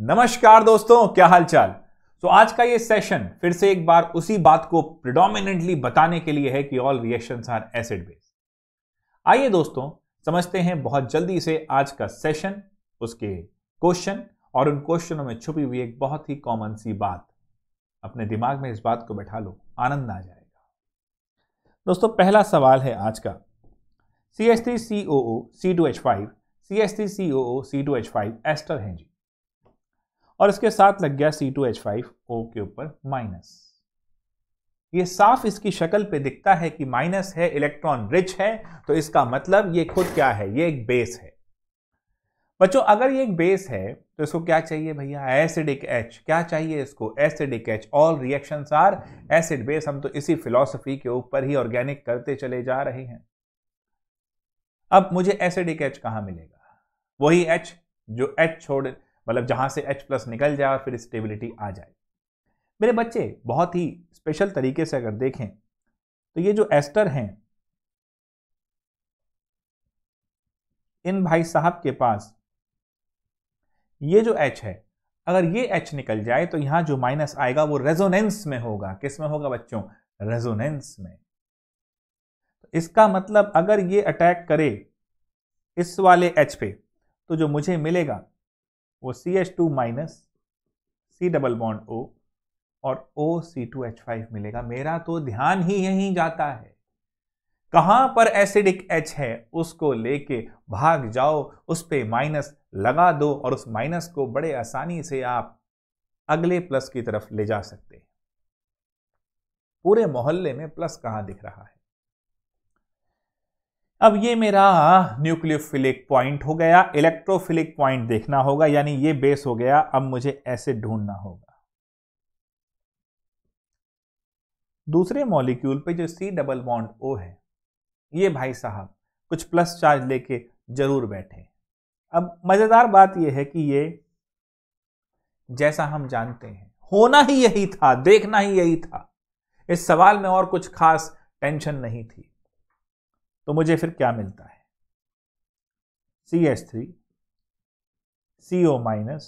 नमस्कार दोस्तों क्या हालचाल तो आज का ये सेशन फिर से एक बार उसी बात को प्रिडोमिनेंटली बताने के लिए है कि all reaction are acid base आइए दोस्तों समझते हैं बहुत जल्दी से आज का सेशन उसके क्वेश्चन और उन क्वेश्चनों में छुपी हुई एक बहुत ही कॉमन सी बात अपने दिमाग में इस बात को बैठा लो आनंद आ जाएगा दोस्तों पहला सवाल है आज का C S three C O O C two H five C S three C O O C two H five ester हैं जी और इसके साथ लग गया C two H five O के ऊपर माइनस ये साफ इसकी शक्ल पे दिखता है कि माइनस है इलेक्ट्रॉन रिच है तो इसका मतलब ये खुद क्या है ये एक बेस है बच्चों अगर ये एक बेस है तो इसको क्या चाहिए भैया एसिडिक एच क्या चाहिए इसको acidic H all reaction are acid base हम तो इसी फिलोसफी के ऊपर ही ऑर्गेनिक करते चले जा रहे हैं अब मुझे एसिडिक एच कहां मिलेगा वही एच जो एच छोड़ मतलब जहां से H प्लस निकल जाए और फिर स्टेबिलिटी आ जाए मेरे बच्चे बहुत ही स्पेशल तरीके से अगर देखें तो ये जो एस्टर हैं इन भाई साहब के पास ये जो H है अगर ये H निकल जाए तो यहां जो माइनस आएगा वो रेजोनेंस में होगा किस में होगा बच्चों रेजोनेंस में तो इसका मतलब अगर ये अटैक करे इस वाले H पे तो जो मुझे मिलेगा वो C H two minus C double bond O और O C two H five मिलेगा मेरा तो ध्यान ही यहीं जाता है कहां पर एसिडिक एच है उसको लेके भाग जाओ उस पर माइनस लगा दो और उस माइनस को बड़े आसानी से आप अगले प्लस की तरफ ले जा सकते हैं पूरे मोहल्ले में प्लस कहां दिख रहा है अब ये मेरा न्यूक्लियोफिलिक पॉइंट हो गया इलेक्ट्रोफिलिक पॉइंट देखना होगा यानी ये बेस हो गया अब मुझे ऐसे ढूंढना होगा दूसरे मॉलिक्यूल पे जो सी डबल बॉन्ड ओ है ये भाई साहब कुछ प्लस चार्ज लेके जरूर बैठे अब मज़ेदार बात यह है कि ये जैसा हम जानते हैं होना ही यही था देखना ही यही था इस सवाल में और कुछ खास टेंशन नहीं थी तो मुझे फिर क्या मिलता है C H three C O minus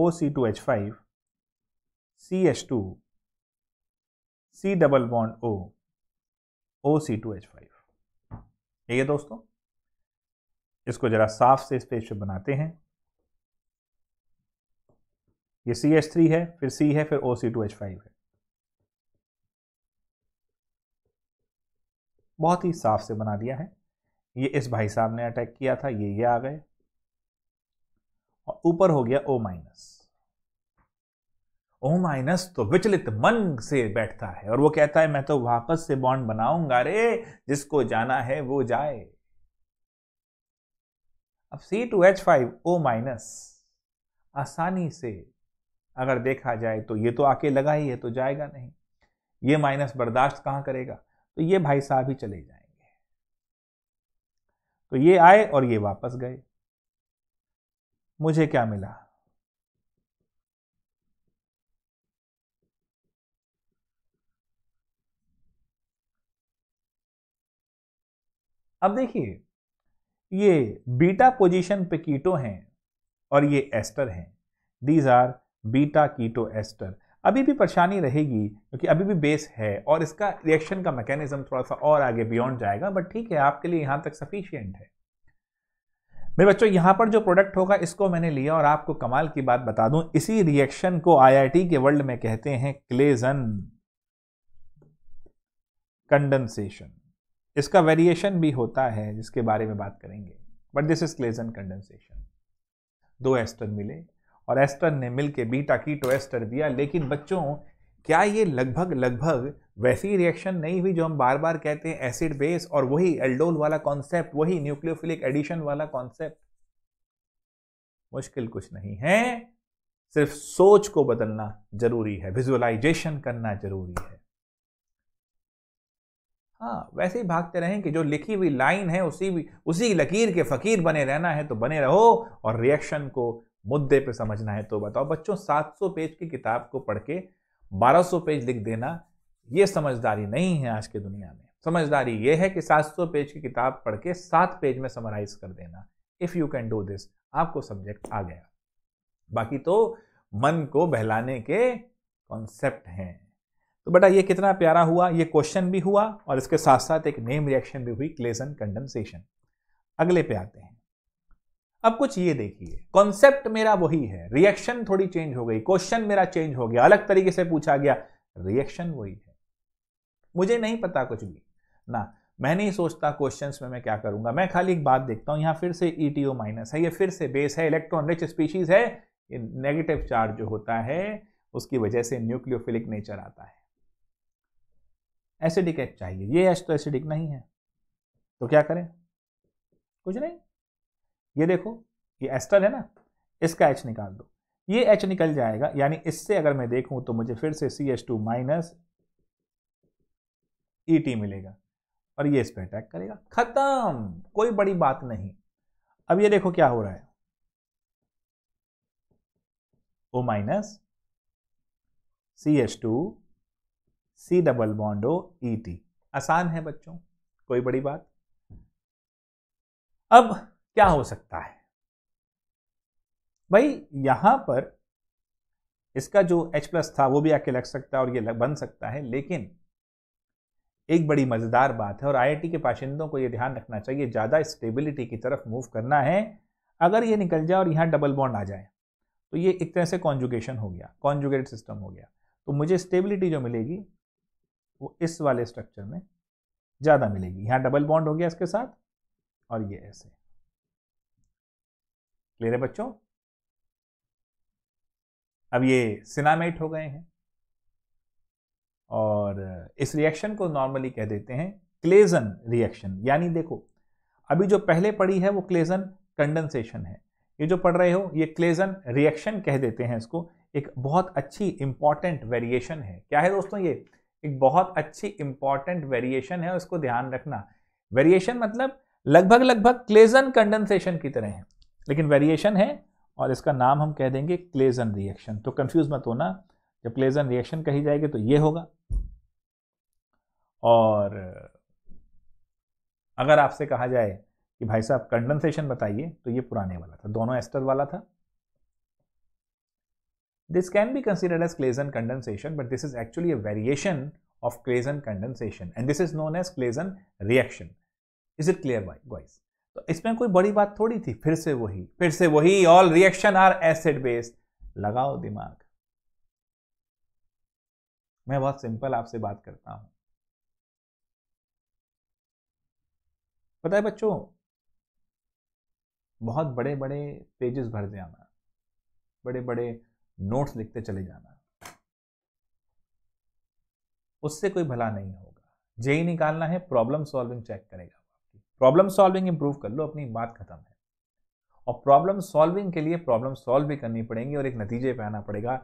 O C two H five C H two C double bond O O C two H five ठीक है दोस्तों इसको ज़रा साफ से इस पेज पे बनाते हैं ये सी एच थ्री है फिर सी है फिर O C two H five है बहुत ही साफ से बना दिया है ये इस भाई साहब ने अटैक किया था ये ये आ गए और ऊपर हो गया ओ माइनस ओ माइनस तो विचलित मन से बैठता है और वो कहता है मैं तो वापस से बॉन्ड बनाऊंगा रे जिसको जाना है वो जाए अब C two H five O minus आसानी से अगर देखा जाए तो ये तो आके लगा ही है तो जाएगा नहीं ये माइनस बर्दाश्त कहां करेगा तो ये भाई साहब ही चले जाएंगे तो ये आए और ये वापस गए मुझे क्या मिला अब देखिए ये बीटा पोजीशन पे कीटो हैं और ये एस्टर हैं these are beta keto ester अभी भी परेशानी रहेगी क्योंकि अभी भी बेस है और इसका रिएक्शन का मैकेनिज्म थोड़ा सा और आगे बियॉन्ड जाएगा बट ठीक है आपके लिए यहां तक सफिशियंट है मेरे बच्चों यहां पर जो प्रोडक्ट होगा इसको मैंने लिया और आपको कमाल की बात बता दूं इसी रिएक्शन को आईआईटी के वर्ल्ड में कहते हैं क्लेजन कंडेंसेशन इसका वेरिएशन भी होता है जिसके बारे में बात करेंगे but this is Claisen condensation दो एस्टर मिले और एस्टर ने के बीटा कीटो तो एस्टर दिया लेकिन बच्चों क्या ये लगभग लगभग वैसी रिएक्शन नहीं हुई जो हम बार बार कहते हैं एसिड बेस और वही एल्डोल वाला कॉन्सेप्ट वही न्यूक्लियोफिलिक एडिशन वाला कॉन्सेप्ट मुश्किल कुछ नहीं है सिर्फ सोच को बदलना जरूरी है विजुअलाइजेशन करना जरूरी है हाँ वैसे ही भागते रहें कि जो लिखी हुई लाइन है उसी उसी लकीर के फकीर बने रहना है तो बने रहो और रिएक्शन को मुद्दे पे समझना है तो बताओ बच्चों 700 पेज की किताब को पढ़ के 1200 पेज लिख देना ये समझदारी नहीं है आज के दुनिया में समझदारी ये है कि 700 पेज की किताब पढ़ के सात पेज में समराइज कर देना if you can do this आपको सब्जेक्ट आ गया बाकी तो मन को बहलाने के कॉन्सेप्ट हैं तो बेटा ये कितना प्यारा हुआ ये क्वेश्चन भी हुआ और इसके साथ साथ एक नेम रिएक्शन भी हुई क्लेसन कंडेंसेशन अगले पे आते हैं अब कुछ ये देखिए कॉन्सेप्ट मेरा वही है रिएक्शन थोड़ी चेंज हो गई क्वेश्चन मेरा चेंज हो गया अलग तरीके से पूछा गया रिएक्शन वही है मुझे नहीं पता कुछ भी ना मैं नहीं सोचता क्वेश्चंस में मैं क्या करूंगा मैं खाली एक बात देखता हूं यहां फिर से ई e माइनस है ये फिर से बेस है इलेक्ट्रॉन रिच स्पीशीज है ये नेगेटिव चार्ज जो होता है उसकी वजह से न्यूक्लियोफिलिक नेचर आता है एसिडिक एच चाहिए ये एच तो एसिडिक नहीं है तो क्या करें कुछ नहीं ये देखो ये एस्टर है ना इसका एच निकाल दो ये एच निकल जाएगा यानी इससे अगर मैं देखूं तो मुझे फिर से C H two minus E T मिलेगा और ये इस पर अटैक करेगा खत्म कोई बड़ी बात नहीं अब ये देखो क्या हो रहा है O minus C H two C double bond O E T आसान है बच्चों कोई बड़ी बात अब क्या हो सकता है भाई यहां पर इसका जो H प्लस था वो भी आके लग सकता है और ये बन सकता है लेकिन एक बड़ी मज़ेदार बात है और आईआईटी के बाशिंदों को ये ध्यान रखना चाहिए ज़्यादा स्टेबिलिटी की तरफ मूव करना है अगर ये निकल जाए और यहाँ डबल बॉन्ड आ जाए तो ये एक तरह से कॉन्जुगेशन हो गया कॉन्जुगेट सिस्टम हो गया तो मुझे स्टेबिलिटी जो मिलेगी वो इस वाले स्ट्रक्चर में ज़्यादा मिलेगी यहाँ डबल बॉन्ड हो गया इसके साथ और ये ऐसे क्लियर है बच्चों अब ये सिनामेट हो गए हैं और इस रिएक्शन को नॉर्मली कह देते हैं क्लेजन रिएक्शन यानी देखो अभी जो पहले पढ़ी है वो क्लेजन कंडेंसेशन है ये जो पढ़ रहे हो ये क्लेजन रिएक्शन कह देते हैं इसको एक बहुत अच्छी इंपॉर्टेंट वेरिएशन है क्या है दोस्तों ये एक बहुत अच्छी इंपॉर्टेंट वेरिएशन है उसको ध्यान रखना वेरिएशन मतलब लगभग लगभग क्लेजन कंडेंसेशन की तरह है लेकिन वेरिएशन है और इसका नाम हम कह देंगे क्लेजन रिएक्शन तो कंफ्यूज मत होना जब क्लेजन रिएक्शन कही जाएगी तो ये होगा और अगर आपसे कहा जाए कि भाई साहब कंडेंसेशन बताइए तो ये पुराने वाला था दोनों एस्टर वाला था this can be considered as Claisen condensation but this is actually a variation of Claisen condensation and this is known as Claisen reaction is it clear voice तो इसमें कोई बड़ी बात थोड़ी थी फिर से वही फिर से वही all reaction are acid based लगाओ दिमाग मैं बहुत सिंपल आपसे बात करता हूं पता है बच्चों बहुत बड़े बड़े पेजेस भर जाना बड़े बड़े नोट्स लिखते चले जाना उससे कोई भला नहीं होगा जेई निकालना है प्रॉब्लम सॉल्विंग चेक करेगा प्रॉब्लम सॉल्विंग इंप्रूव कर लो अपनी बात खत्म है और प्रॉब्लम सॉल्विंग के लिए प्रॉब्लम सॉल्व भी करनी पड़ेगी और एक नतीजे पे आना पड़ेगा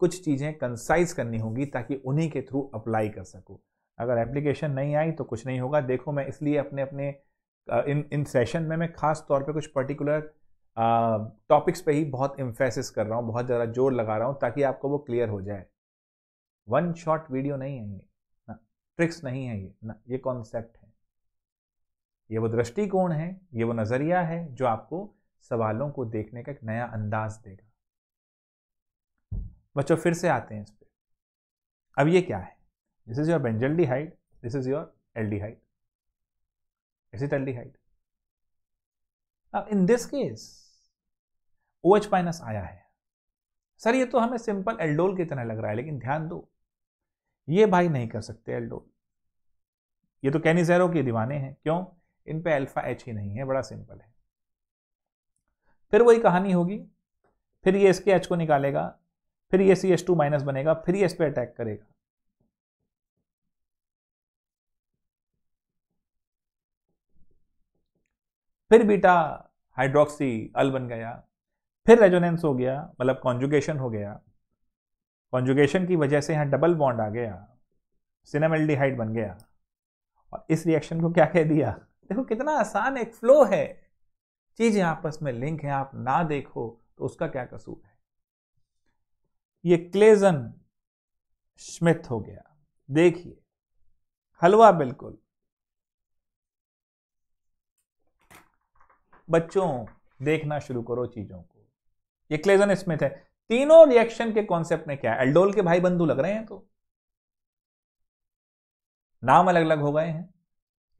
कुछ चीज़ें कंसाइज करनी होंगी ताकि उन्हीं के थ्रू अप्लाई कर सकूँ अगर एप्लीकेशन नहीं आई तो कुछ नहीं होगा देखो मैं इसलिए अपने अपने इन इन सेशन में मैं खास तौर पे कुछ पर्टिकुलर टॉपिक्स पे ही बहुत इम्फेसिस कर रहा हूँ बहुत ज़्यादा जोर लगा रहा हूँ ताकि आपको वो क्लियर हो जाए वन शॉट वीडियो नहीं है ये ना ट्रिक्स नहीं है ये ना ये कॉन्सेप्ट है ये वो दृष्टिकोण है ये वो नज़रिया है जो आपको सवालों को देखने का एक नया अंदाज देगा बच्चों फिर से आते हैं इस पर अब ये क्या है this is your height this is your aldehyde is it height अब in this case O H minus आया है सर ये तो हमें सिंपल एल्डोल की तरह लग रहा है लेकिन ध्यान दो ये भाई नहीं कर सकते एल्डोल ये तो कैनिजेरो के दीवाने हैं क्यों इन पे अल्फा एच ही नहीं है बड़ा सिंपल है फिर वही कहानी होगी फिर ये इसके एच को निकालेगा फिर ये सी एच टू माइनस बनेगा फिर ये इस पर अटैक करेगा फिर बीटा हाइड्रोक्सी अल बन गया फिर रेजोनेंस हो गया मतलब कॉन्जुगेशन हो गया कॉन्जुगेशन की वजह से यहाँ डबल बॉन्ड आ गया सिनेमेल्डिहाइड बन गया और इस रिएक्शन को क्या कह दिया देखो कितना आसान एक फ्लो है चीजें आपस में लिंक है आप ना देखो तो उसका क्या कसूर है ये क्लेजन स्मिथ हो गया देखिए हलवा बिल्कुल बच्चों देखना शुरू करो चीजों को ये क्लेजन स्मिथ है तीनों रिएक्शन के कॉन्सेप्ट में क्या है एल्डोल के भाई बंधु लग रहे हैं तो नाम अलग अलग हो गए हैं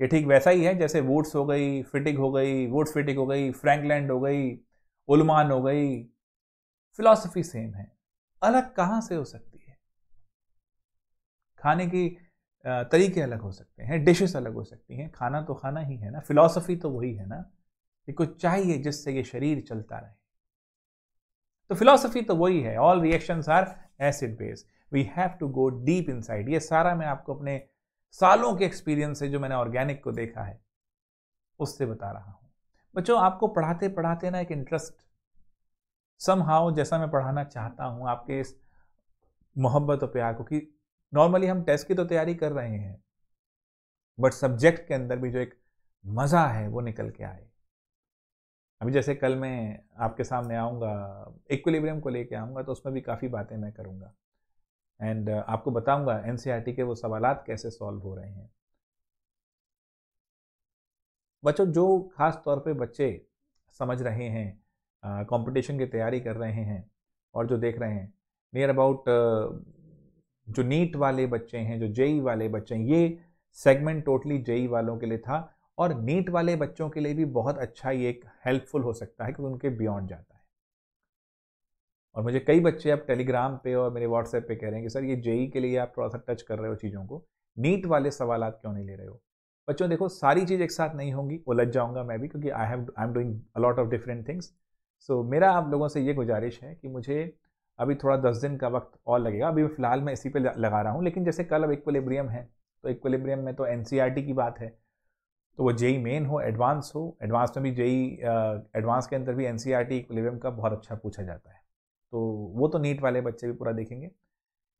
ये ठीक वैसा ही है जैसे वुड्स हो गई फिटिक हो गई वुड्स फिटिक हो गई फ्रैंकलैंड हो गई उलमान हो गई फिलॉसफी सेम है अलग कहाँ से हो सकती है खाने की तरीके अलग हो सकते हैं डिशेस अलग हो सकती हैं खाना तो खाना ही है ना फिलॉसफी तो वही है ना कि कुछ चाहिए जिससे ये शरीर चलता रहे तो फिलॉसफी तो वही है all reactions are acid based we have to go deep inside ये सारा मैं आपको अपने सालों के एक्सपीरियंस से जो मैंने ऑर्गेनिक को देखा है उससे बता रहा हूं बच्चों आपको पढ़ाते पढ़ाते ना एक इंटरेस्ट सम हाउ जैसा मैं पढ़ाना चाहता हूं आपके इस मोहब्बत और प्यार को कि नॉर्मली हम टेस्ट की तो तैयारी कर रहे हैं बट सब्जेक्ट के अंदर भी जो एक मज़ा है वो निकल के आए अभी जैसे कल मैं आपके सामने आऊंगा इक्विलिब्रियम को लेके आऊंगा तो उसमें भी काफ़ी बातें मैं करूंगा एंड uh, आपको बताऊंगा एन e के वो सवाल कैसे सॉल्व हो रहे हैं बच्चों जो खास तौर पे बच्चे समझ रहे हैं कंपटीशन की तैयारी कर रहे हैं और जो देख रहे हैं नियर अबाउट जो नीट वाले बच्चे हैं जो जेई e वाले बच्चे हैं ये सेगमेंट टोटली जेई वालों के लिए था और नीट वाले बच्चों के लिए भी बहुत अच्छा ये एक हेल्पफुल हो सकता है क्योंकि उनके बियॉन्ड जाता है और मुझे कई बच्चे अब टेलीग्राम पे और मेरे व्हाट्सएप पे कह रहे हैं कि सर ये जेई e के लिए आप थोड़ा सा टच कर रहे हो चीज़ों को नीट वाले सवाल आप क्यों नहीं ले रहे हो बच्चों देखो सारी चीज़ एक साथ नहीं होंगी उलझ जाऊंगा मैं भी क्योंकि I have I am doing a lot of different things so मेरा आप लोगों से ये गुजारिश है कि मुझे अभी थोड़ा दस दिन का वक्त और लगेगा अभी फ़िलहाल मैं इसी पर लगा रहा हूँ लेकिन जैसे कल अब इक्वलिब्रियम है तो इक्वलिब्रियम में तो एन e की बात है तो वो जेई मेन e हो एडवांस हो एडवांस में भी जेई एडवांस के अंदर भी एन सी इक्वलिब्रियम का बहुत अच्छा पूछा जाता है तो वो तो नीट वाले बच्चे भी पूरा देखेंगे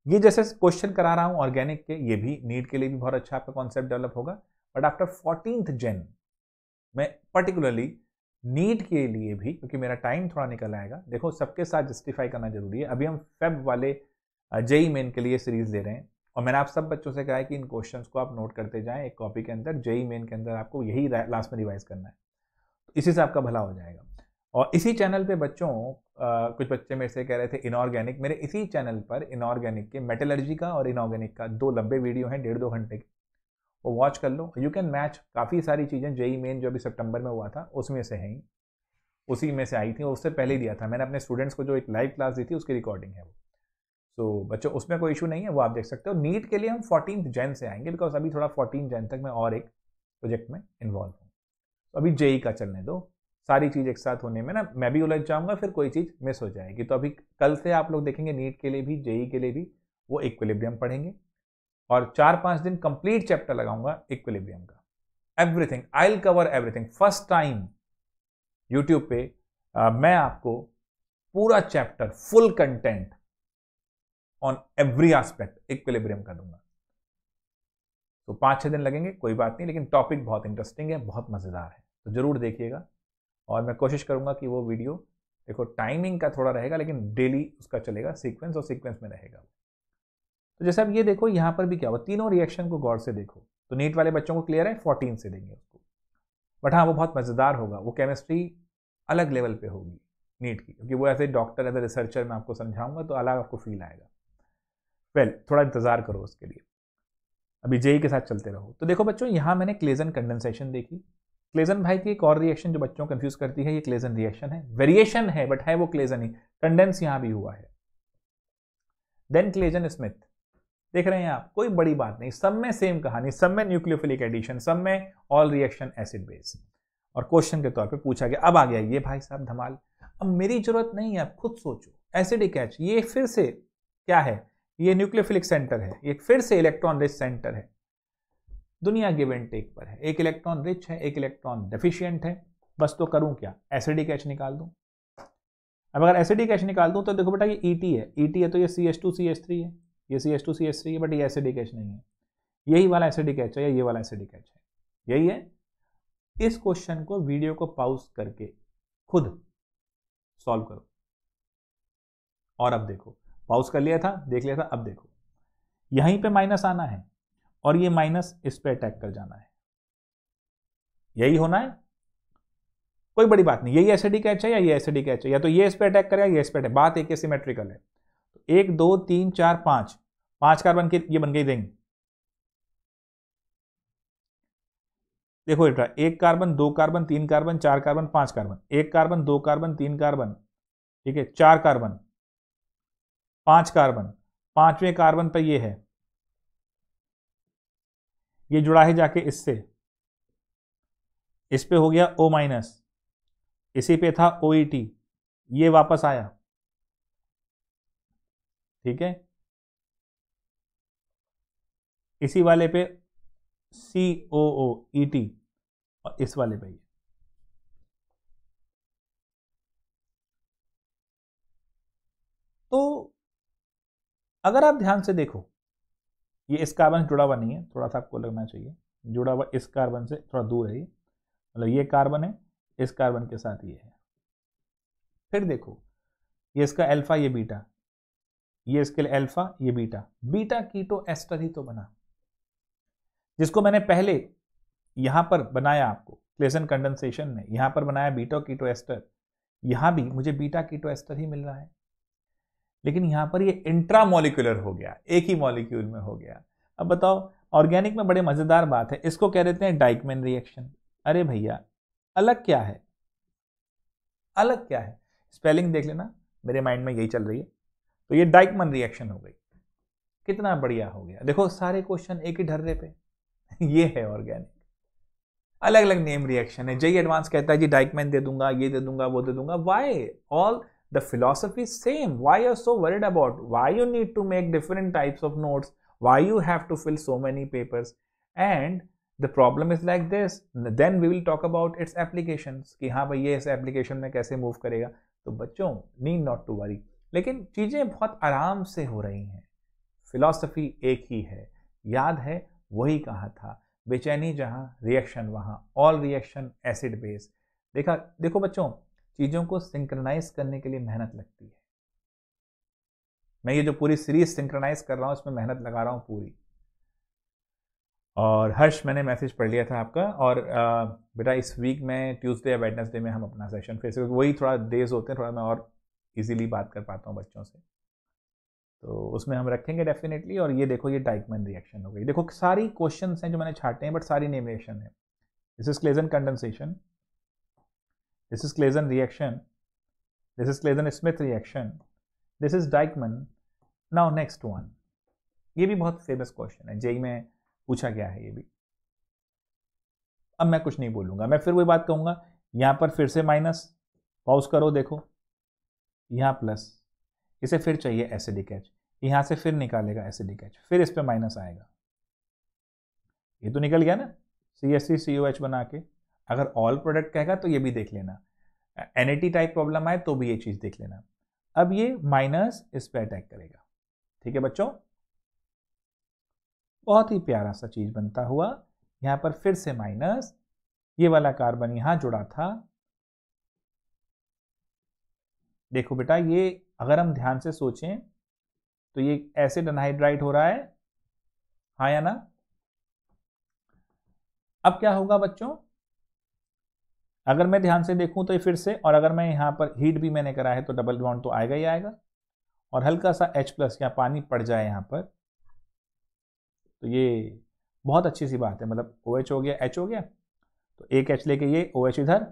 ये जैसे क्वेश्चन करा रहा हूँ ऑर्गेनिक के ये भी नीट के लिए भी बहुत अच्छा आपका कॉन्सेप्ट डेवलप होगा बट आफ्टर फोर्टीन जेन मैं पर्टिकुलरली नीट के लिए भी क्योंकि मेरा टाइम थोड़ा निकल आएगा देखो सबके साथ जस्टिफाई करना जरूरी है अभी हम फेब वाले जेई मेन e के लिए सीरीज ले रहे हैं और मैंने आप सब बच्चों से कहा है कि इन क्वेश्चन को आप नोट करते जाएं एक कॉपी के अंदर जेई मेन e के अंदर आपको यही लास्ट में रिवाइज करना है तो इसी से आपका भला हो जाएगा और इसी चैनल पे बच्चों कुछ बच्चे मेरे से कह रहे थे इनऑर्गेनिक मेरे इसी चैनल पर इनऑर्गेनिक के मेटलर्जी का और इनऑर्गेनिक का दो लंबे वीडियो हैं डेढ़ दो घंटे के वो वॉच कर लो यू कैन मैच काफ़ी सारी चीज़ें जेई मेन जो अभी सितंबर में हुआ था उसमें से हैं उसी में से आई थी उससे पहले दिया था मैंने अपने स्टूडेंट्स को जो एक लाइव क्लास दी थी उसकी रिकॉर्डिंग है वो सो so, बच्चों उसमें कोई इशू नहीं है वो आप देख सकते हो नीट के लिए हम फोर्टीन जैन से आएंगे बिकॉज अभी थोड़ा फोर्टीन जैन तक मैं और एक प्रोजेक्ट में इन्वॉल्व हूँ तो अभी जेई का चलने दो सारी चीज़ एक साथ होने में ना मैं भी उलझ जाऊंगा फिर कोई चीज़ मिस हो जाएगी तो अभी कल से आप लोग देखेंगे नीट के लिए भी जेई के लिए भी वो इक्विलिब्रियम पढ़ेंगे और चार पाँच दिन कंप्लीट चैप्टर लगाऊंगा इक्विलिब्रियम का everything I will cover everything first time YouTube पे आ, मैं आपको पूरा chapter full content on every aspect equilibrium का दूंगा तो पाँच छः दिन लगेंगे कोई बात नहीं लेकिन टॉपिक बहुत इंटरेस्टिंग है बहुत मज़ेदार है तो ज़रूर देखिएगा और मैं कोशिश करूँगा कि वो वीडियो देखो टाइमिंग का थोड़ा रहेगा लेकिन डेली उसका चलेगा सीक्वेंस और सीक्वेंस में रहेगा तो जैसे अब ये देखो यहाँ पर भी क्या हुआ तीनों रिएक्शन को गौर से देखो तो नीट वाले बच्चों को क्लियर है फोर्टीन से देंगे उसको बट हाँ वो बहुत मज़ेदार होगा वो केमिस्ट्री अलग लेवल पे होगी नीट की क्योंकि वो ऐसे डॉक्टर एज ए रिसर्चर मैं आपको समझाऊंगा तो अलग आपको फील आएगा वेल well, थोड़ा इंतज़ार करो उसके लिए अभी जेई e के साथ चलते रहो तो देखो बच्चों यहाँ मैंने क्लेजन कंडेंसेशन देखी क्लेजन भाई की एक और रिएक्शन जो बच्चों को कंफ्यूज करती है ये क्लेजन रिएक्शन है वेरिएशन है बट है वो क्लेजन ही कंडेंस यहां भी हुआ है देन क्लेजन स्मिथ देख रहे हैं आप कोई बड़ी बात नहीं सब में सेम कहानी सब में न्यूक्लियोफिलिक एडिशन सब में ऑल रिएक्शन एसिड बेस और क्वेश्चन के तौर पे पूछा गया अब आ गया ये भाई साहब धमाल अब मेरी जरूरत नहीं है आप खुद सोचो एसिड कैच ये फिर से क्या है ये न्यूक्लियोफिलिक सेंटर है ये फिर से इलेक्ट्रॉन रिच सेंटर है दुनिया गिव एंड टेक पर है एक इलेक्ट्रॉन रिच है एक इलेक्ट्रॉन डेफिशियंट है बस तो करूं क्या एसिडिक एच निकाल दूं अब अगर एसिडिक एच निकाल दूं तो देखो बेटा ये ई e है ई e है तो ये C S two C S three है ये C S two C S three है बट ये एसिडिक एच नहीं है यही वाला एसिडिक एच है या ये वाला एसिडिक एच है यही है इस क्वेश्चन को वीडियो को पाउज करके खुद सॉल्व करो और अब देखो पाउज कर लिया था देख लिया था अब देखो यहीं पे माइनस आना है और ये माइनस इस पर अटैक कर जाना है यही होना है कोई बड़ी बात नहीं यही एसिडी कैच है या ये एसिडी कैच है या तो ये इस पर अटैक करेगा ये इस पर अटैक बात एक सिमेट्रिकल है तो एक दो तीन चार पांच पांच कार्बन के ये बन गई रिंग देखो बेटा एक कार्बन दो कार्बन तीन कार्बन चार कार्बन पांच कार्बन एक कार्बन दो कार्बन तीन कार्बन ठीक है चार कार्बन पांच कार्बन पांचवें कार्बन पर ये है ये जुड़ा है जाके इससे इस पे हो गया ओ माइनस इसी पे था ओ टी e ये वापस आया ठीक है इसी वाले पे सी ओ ओ टी और इस वाले पे तो अगर आप ध्यान से देखो ये इस कार्बन से जुड़ा हुआ नहीं है थोड़ा सा आपको लगना चाहिए जुड़ा हुआ इस कार्बन से थोड़ा दूर है ये मतलब ये कार्बन है इस कार्बन के साथ ये है फिर देखो ये इसका अल्फा ये बीटा ये इसके लिए अल्फा ये बीटा बीटा कीटो तो एस्टर ही तो बना जिसको मैंने पहले यहां पर बनाया आपको क्लेसन कंडेंसेशन में यहाँ पर बनाया बीटो कीटो तो एस्टर यहां भी मुझे बीटा कीटो तो एस्टर ही मिल रहा है लेकिन यहां पर ये इंट्रामोलिकुलर हो गया एक ही मॉलिक्यूल में हो गया अब बताओ ऑर्गेनिक में बड़े मज़ेदार बात है इसको कह देते हैं डाइकमेन रिएक्शन अरे भैया अलग क्या है अलग क्या है स्पेलिंग देख लेना मेरे माइंड में यही चल रही है तो ये डाइकमन रिएक्शन हो गई कितना बढ़िया हो गया देखो सारे क्वेश्चन एक ही ढर्रे पे ये है ऑर्गेनिक अलग अलग नेम रिएक्शन है जय एडवांस कहता है जी डाइकमैन दे दूंगा ये दे दूंगा वो दे दूंगा why all the philosophy is same why you're so worried about why you need to make different types of notes why you have to fill so many papers and the problem is like this then we will talk about its application कि हाँ भाई ये इस application में कैसे move करेगा तो बच्चों नीड नॉट टू वरी लेकिन चीज़ें बहुत आराम से हो रही हैं फिलॉसफी एक ही है याद है वही कहा था बेचैनी जहाँ रिएक्शन वहाँ ऑल रिएक्शन एसिड बेस देखा देखो बच्चों चीज़ों को सिंक्रनाइज करने के लिए मेहनत लगती है मैं ये जो पूरी सीरीज सिंक्रनाइज कर रहा हूँ इसमें मेहनत लगा रहा हूँ पूरी और हर्ष मैंने मैसेज पढ़ लिया था आपका और बेटा इस वीक में ट्यूसडे या वेडनेसडे में हम अपना सेशन फिर से वही थोड़ा डेज होते हैं थोड़ा मैं और इजीली बात कर पाता हूँ बच्चों से तो उसमें हम रखेंगे डेफिनेटली और ये देखो ये डाइकमैन रिएक्शन हो गई देखो सारी क्वेश्चन हैं जो मैंने छाटे हैं बट सारी नेमिनेशन है this is Claisen condensation This is Claisen reaction. This is Claisen-Smith reaction. This is Dieckmann Now next one. ये भी बहुत फेमस क्वेश्चन है जेई में पूछा गया है ये भी अब मैं कुछ नहीं बोलूंगा मैं फिर वही बात कहूंगा यहां पर फिर से माइनस पॉज करो देखो यहाँ प्लस इसे फिर चाहिए एसिडिक एच यहां से फिर निकालेगा एसिडिक एच फिर इस पर माइनस आएगा ये तो निकल गया ना सी एस सी सी ओ एच बना के अगर ऑल प्रोडक्ट कहेगा तो ये भी देख लेना एन टाइप प्रॉब्लम आए तो भी ये चीज़ देख लेना अब ये माइनस इस पर अटैक करेगा ठीक है बच्चों बहुत ही प्यारा सा चीज़ बनता हुआ यहाँ पर फिर से माइनस ये वाला कार्बन यहाँ जुड़ा था देखो बेटा ये अगर हम ध्यान से सोचें तो ये एसिड अनहाइड्राइट हो रहा है हाँ या ना अब क्या होगा बच्चों अगर मैं ध्यान से देखूं तो ये फिर से और अगर मैं यहाँ पर हीट भी मैंने करा है तो डबल बॉन्ड तो आएगा ही आएगा और हल्का सा H प्लस या पानी पड़ जाए यहाँ पर तो ये बहुत अच्छी सी बात है मतलब ओ OH हो गया एच हो गया तो एक एच लेके ये ओ OH इधर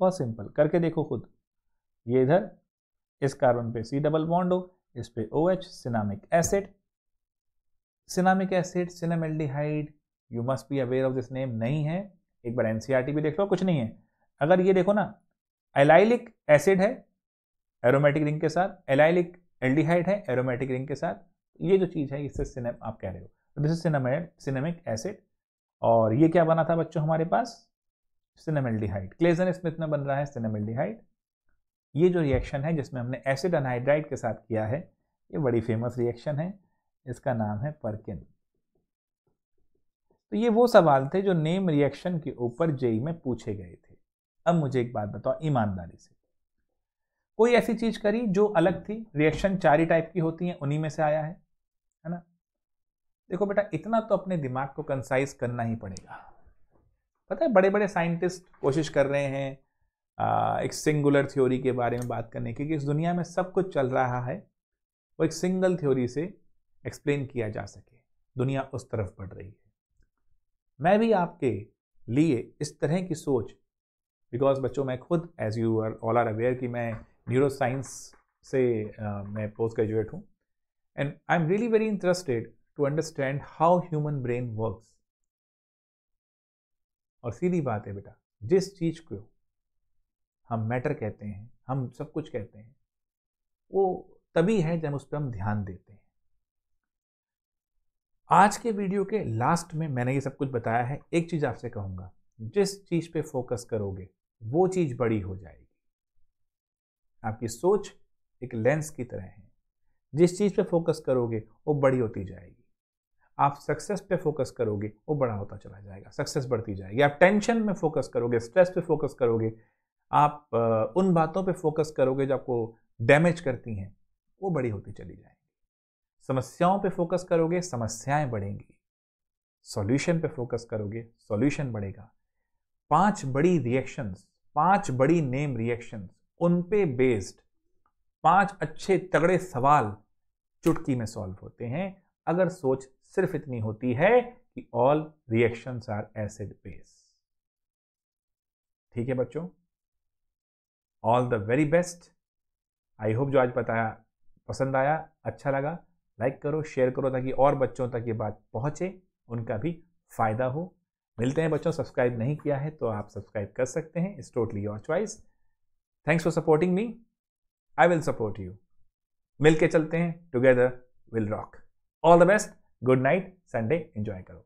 बहुत सिंपल करके देखो खुद ये इधर इस कार्बन पे सी डबल बॉन्ड हो इस पे O OH cinnamic acid cinnamic acid cinnamaldehyde you must be aware of this name नहीं है एक बार एनसीईआरटी e भी देख लो कुछ नहीं है अगर ये देखो ना एलाइलिक एसिड है एरोमेटिक रिंग के साथ एलाइलिक एल्डिहाइड है एरोमेटिक रिंग के साथ ये जो चीज़ है इससे सिनेम आप कह रहे हो तो this is cinnamide cinnamic acid और ये क्या बना था बच्चों हमारे पास सिनेमेल्डिहाइड क्लेजन स्मिथ में बन रहा है सिनेमेल्डिहाइड ये जो रिएक्शन है जिसमें हमने एसिड अनहाइड्राइड के साथ किया है ये बड़ी फेमस रिएक्शन है इसका नाम है परकिन तो ये वो सवाल थे जो नेम रिएक्शन के ऊपर जेई में पूछे गए थे अब मुझे एक बात बताओ ईमानदारी से कोई ऐसी चीज करी जो अलग थी रिएक्शन चार ही टाइप की होती हैं उन्हीं में से आया है है ना देखो बेटा इतना तो अपने दिमाग को कंसाइज करना ही पड़ेगा पता है बड़े बड़े साइंटिस्ट कोशिश कर रहे हैं आ, एक सिंगुलर थ्योरी के बारे में बात करने की कि इस दुनिया में सब कुछ चल रहा है वो एक सिंगल थ्योरी से एक्सप्लेन किया जा सके दुनिया उस तरफ बढ़ रही है मैं भी आपके लिए इस तरह की सोच बिकॉज बच्चों मैं खुद as you are all are aware कि मैं न्यूरो साइंस से uh, मैं पोस्ट ग्रेजुएट हूँ and I am really very interested to understand how human brain works और सीधी बात है बेटा जिस चीज़ को हम मैटर कहते हैं हम सब कुछ कहते हैं वो तभी है जब उस पर हम ध्यान देते हैं आज के वीडियो के लास्ट में मैंने ये सब कुछ बताया है एक चीज़ आपसे कहूँगा जिस चीज़ पे फोकस करोगे वो चीज़ बड़ी हो जाएगी आपकी सोच एक लेंस की तरह है जिस चीज़ पे फोकस करोगे वो बड़ी होती जाएगी आप सक्सेस पे फोकस करोगे वो बड़ा होता चला जाएगा सक्सेस बढ़ती जाएगी आप टेंशन में फोकस करोगे स्ट्रेस पे फोकस करोगे आप उन बातों पे फोकस करोगे जो आपको डैमेज करती हैं वो बड़ी होती चली जाएगी समस्याओं पे फोकस करोगे समस्याएं बढ़ेंगी सॉल्यूशन पे फोकस करोगे सॉल्यूशन बढ़ेगा पांच बड़ी रिएक्शंस पांच बड़ी नेम रिएक्शंस उन पे बेस्ड पांच अच्छे तगड़े सवाल चुटकी में सॉल्व होते हैं अगर सोच सिर्फ इतनी होती है कि all reactions are acid based ठीक है बच्चों all the very best I hope जो आज बताया पसंद आया अच्छा लगा लाइक करो शेयर करो ताकि और बच्चों तक ये बात पहुँचे उनका भी फ़ायदा हो मिलते हैं बच्चों सब्सक्राइब नहीं किया है तो आप सब्सक्राइब कर सकते हैं it's totally your choice thanks for supporting me I will support you मिल के चलते हैं together will rock all the best good night Sunday enjoy करो